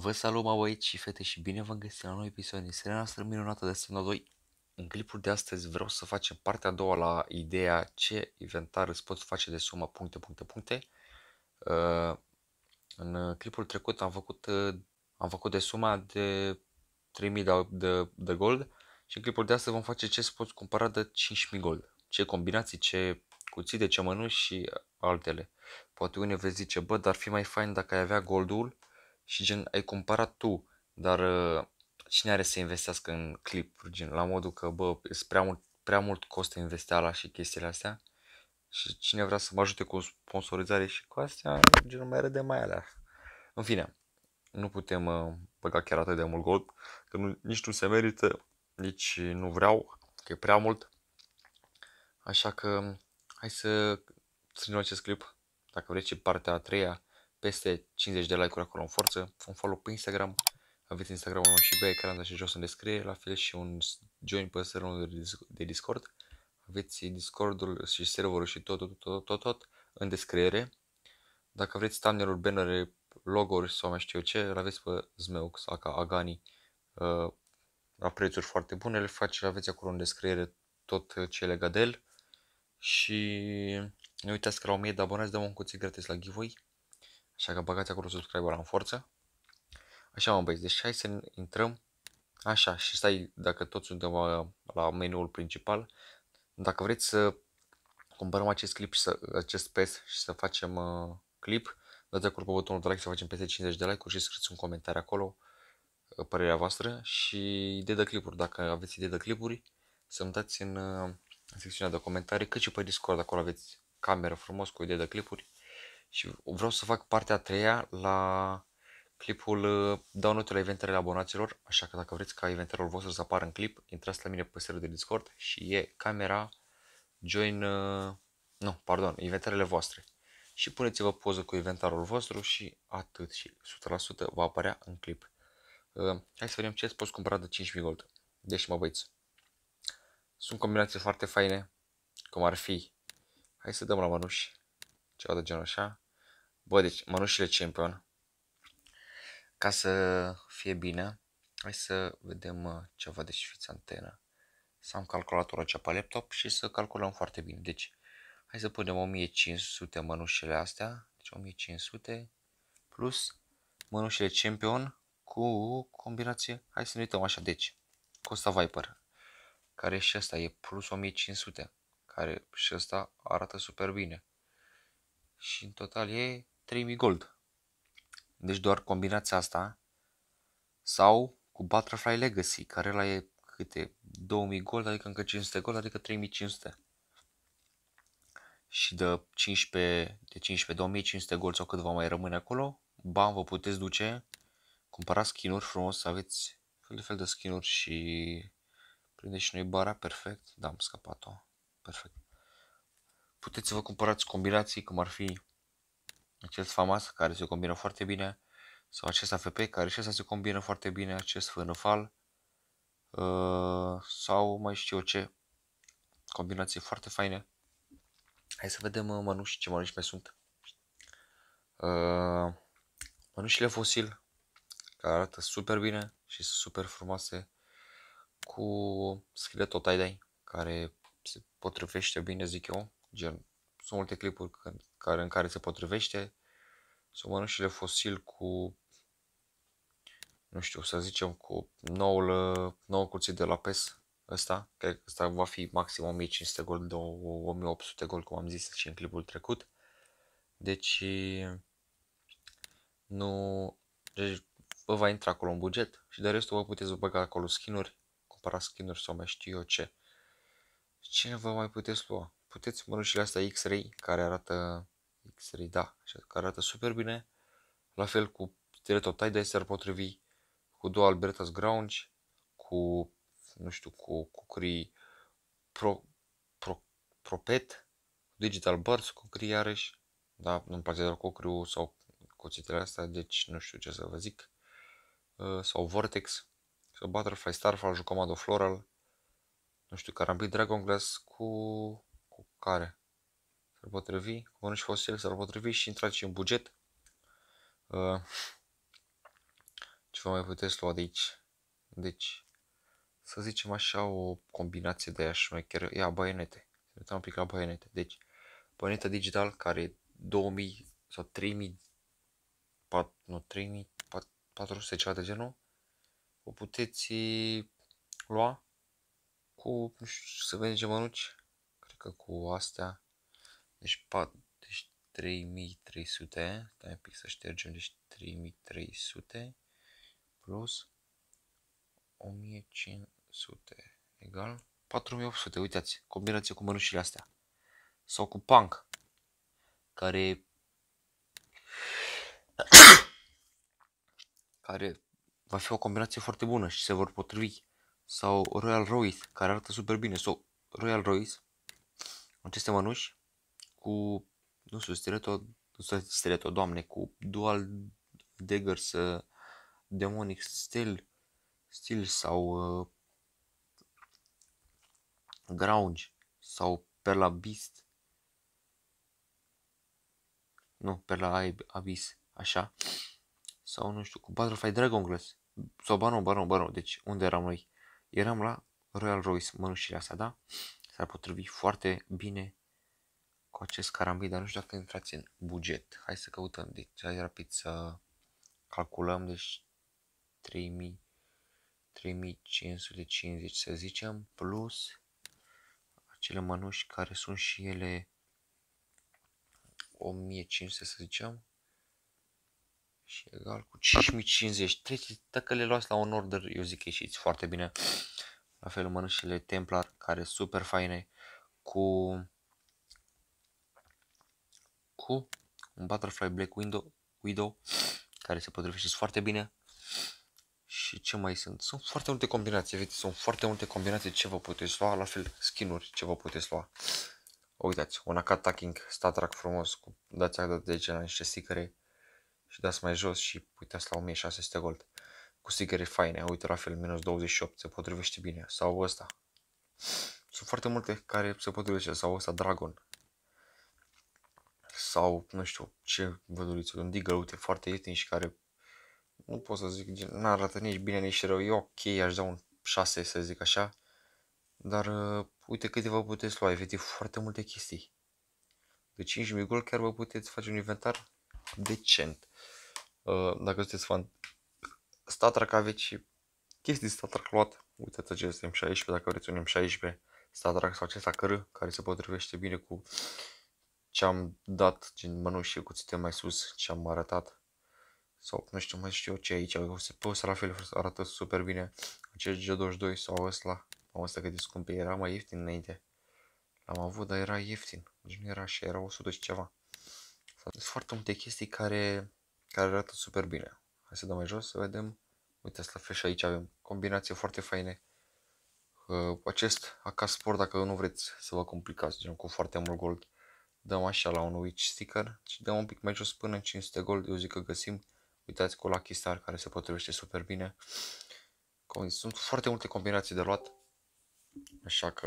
Vă salut, mă băieți și fete și bine v-am găsit la un nou episod din seria noastră minunată de Semna 2. În clipul de astăzi vreau să facem partea a doua la ideea ce inventar îți poți face de sumă puncte, puncte, puncte. Uh, în clipul trecut am făcut, uh, am făcut de suma de 3000 de, de, de gold și în clipul de astăzi vom face ce poți cumpăra de 5000 gold. Ce combinații, ce de ce mănuși și altele. Poate unii veți zice, bă, dar ar fi mai fain dacă ai avea goldul și gen ai cumpărat tu, dar uh, cine are să investească în clipuri, gen la modul că bă, sunt prea mult, prea mult costă investeala și chestiile astea și cine vrea să mă ajute cu sponsorizare și cu astea, gen mai de mai alea. În fine, nu putem uh, băga chiar atât de mult gold, că nu, nici nu se merită, nici nu vreau, că e prea mult. Așa că hai să ținem acest clip, dacă vreți, și partea a treia peste 50 de like-uri acolo în forță, un follow pe Instagram, aveți Instagram-ul meu și pe ecran și jos în descriere, la fel și un join pe serverul de Discord, aveți Discordul și serverul și tot, tot, tot, tot, tot în descriere. Dacă vreți thumbnail-uri, logo-uri sau mai știu eu ce, îl aveți pe Zmeux, aca Agani uh, la prețuri foarte bune, le faceți, aveți acolo în descriere tot ce e Și nu uitați că la 1000 de abonați dăm un cuțit gratis la giveaway. Așa că băgați acolo subscribe în forță. Așa mă băieți, deci hai să intrăm. Așa, și stai, dacă toți suntem uh, la meniul principal, dacă vreți să cumpărăm acest clip și să, acest PES și să facem uh, clip, dați acolo pe butonul de like să facem peste 50 de like-uri și scrieți un comentariu acolo uh, părerea voastră și idei de clipuri. Dacă aveți idei de clipuri, să-mi dați în, uh, în secțiunea de comentarii, cât și pe Discord, acolo aveți cameră frumos cu idei de clipuri și vreau să fac partea a treia la clipul uh, download la eventele abonaților, așa că dacă vreți ca eventelor vostru să apară în clip, intrați la mine pe serverul de Discord și e camera join, uh, nu, pardon, inventarele voastre. Și puneți-vă poză cu inventarul vostru și atât și 100% va apărea în clip. Uh, hai să vedem ce îți poți cumpăra de 5.000 gold. Deci mă băiți. Sunt combinații foarte faine, cum ar fi. Hai să dăm la mănuși ceva de genul așa. Bă, deci mănușile Champion, ca să fie bine, hai să vedem uh, ceva de fiți antenă. Să am calculatorul acela pe laptop și să calculăm foarte bine. Deci, hai să punem 1500 mănușile astea, deci 1500 plus mănușile Champion cu combinație, hai să ne uităm așa, deci, Costa Viper, care și asta e plus 1500, care și asta arată super bine și în total e 3000 gold. Deci doar combinația asta sau cu Butterfly Legacy, care la e câte 2000 gold, adică încă 500 gold, adică 3500. Și de 15, de 15 2500 gold sau cât va mai rămâne acolo, bam, vă puteți duce, cumpărați skin-uri frumos, aveți fel de fel de skin-uri și prindeți și noi bara, perfect, da, am scăpat-o, perfect puteți să vă cumpărați combinații cum ar fi acel famas care se combină foarte bine sau acest AFP care și asta se combină foarte bine, acest FNFAL uh, sau mai știu eu ce combinații foarte faine. Hai să vedem uh, mănuși, ce mănuși mai sunt. Uh, mănușile fosil care arată super bine și sunt super frumoase cu scheletul tie care se potrivește bine, zic eu. Gen, sunt multe clipuri în care, în care se potrivește să mănânci fosil cu, nu știu, să zicem cu noul, 9 curții de la PES ăsta, cred că ăsta va fi maxim 1500 gol, 1800 gol, cum am zis și în clipul trecut. Deci, nu, deci vă va intra acolo în buget și de restul vă puteți băga acolo skinuri, cumpăra skinuri sau mai știu eu ce. Cine vă mai puteți lua? puteți mănușile astea X-Ray, care arată X-Ray, da, așa, care arată super bine. La fel cu Teletop Tide s-ar potrivi cu două Albertas Grounge, cu, nu știu, cu cucrii Pro, Pro, Propet, Digital Birds, cucrii iarăși, da, nu-mi place doar cucriu sau cuțitele astea, deci nu știu ce să vă zic, uh, sau Vortex, sau Butterfly Starfall, Jucomado Floral, nu știu, Carambit Dragon Glass cu care s-ar potrivi, componente fosile s-ar potrivi și intrați în buget. Uh, ce vă mai puteți lua de aici? Deci, să zicem așa, o combinație de aia chiar Ia, baionete. Să ne uităm un pic la baionete. Deci, baioneta digital care e 2000 sau 3000, 4, nu, 3400 ceva de genul, o puteți lua cu, nu știu, să vedeți ce mănuci, că cu astea. Deci, 4, deci 3300, stai un pic să ștergem, deci 3300 plus 1500 egal 4800, uitați, combinație cu mărușile astea. Sau cu punk, care care va fi o combinație foarte bună și se vor potrivi. Sau Royal Royce, care arată super bine. Sau Royal Royce, aceste mănuși cu, nu știu, stileto, stiletto, doamne, cu dual daggers, uh, demonic steel, steel sau uh, grounge sau perla beast. Nu, perla abyss, așa. Sau nu știu, cu Butterfly Dragon Glass. Sau ba nu, ba nu, ba nu. Deci, unde eram noi? Eram la Royal Royce, mănușile astea, da? s-ar potrivi foarte bine cu acest carambi, dar nu știu dacă intrați în buget. Hai să căutăm, deci hai rapid să calculăm, deci 3000, 3550 să zicem, plus acele mănuși care sunt și ele 1500 să zicem și egal cu 5050 dacă le luați la un order eu zic că ieșiți foarte bine la fel mănușile Templar, care sunt super faine, cu, cu un Butterfly Black Window, Widow, care se potrivește foarte bine. Și ce mai sunt? Sunt foarte multe combinații, vedeți, sunt foarte multe combinații ce vă puteți lua, la fel skinuri ce vă puteți lua. Uitați, un AK Tacking Statrack frumos, cu dați de 10 la niște sticăre și dați mai jos și puteți la 1600 gold cu stickere faine, uite fel, minus 28, se potrivește bine, sau ăsta. Sunt foarte multe care se potrivește, sau ăsta Dragon. Sau, nu știu, ce vă doriți, un Deagle, uite, foarte ieftin și care nu pot să zic, nu arată nici bine, nici rău, e ok, aș da un 6 să zic așa, dar uh, uite câte vă puteți lua, efectiv foarte multe chestii. De 5.000 gol chiar vă puteți face un inventar decent. Uh, dacă sunteți fan StatRack aveți și chestii StatRack luat. Uitați acest M16, dacă vreți un M16 StatRack sau acesta CR, care se potrivește bine cu ce am dat, din mănuși și cuțite mai sus, ce am arătat. Sau nu știu, mai știu eu ce aici, la fel, arată super bine. Acest G22 sau ăsta, am ăsta cât de scump era mai ieftin înainte. L-am avut, dar era ieftin, deci nu era așa, era 100 și ceva. Sunt foarte multe chestii care, care arată super bine. Hai să dăm mai jos, să vedem. uitați la la și aici avem combinații foarte faine. Ă, acest AK Sport, dacă nu vreți să vă complicați, gen cu foarte mult gold, dăm așa la un witch sticker și dăm un pic mai jos până în 500 gold, eu zic că găsim. Uitați cu Lucky Star care se potrivește super bine. Sunt foarte multe combinații de luat, așa că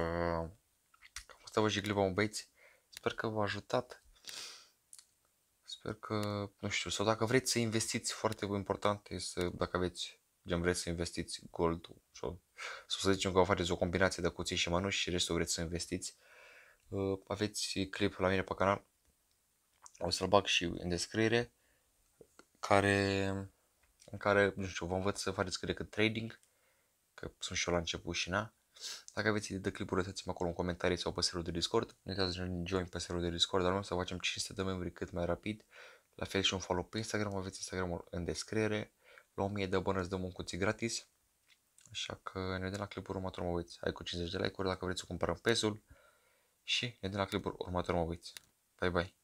cam asta vă și clipul băieți. Sper că v-a ajutat Sper că, nu știu, sau dacă vreți să investiți, foarte important este dacă aveți, gen vreți să investiți gold sau, sau să zicem că faceți o combinație de cuții și mănuși și restul vreți să investiți, uh, aveți clip la mine pe canal, o să-l bag și în descriere, care, în care, nu știu, vă învăț să faceți cât de cât trading, că sunt și eu la început și na, dacă aveți idei de clipuri, lăsați-mă acolo în comentarii sau pe serverul de Discord. Ne uitați join pe serverul de Discord, dar noi să facem 500 de membri cât mai rapid. La fel și un follow pe Instagram, aveți Instagramul în descriere. La 1000 de abonați dăm un cuțit gratis. Așa că ne vedem la clipul următor, mă uiți. Ai cu 50 de like-uri dacă vreți să cumpărăm pesul. Și ne vedem la clipul următor, mă uiți. Bye, bye.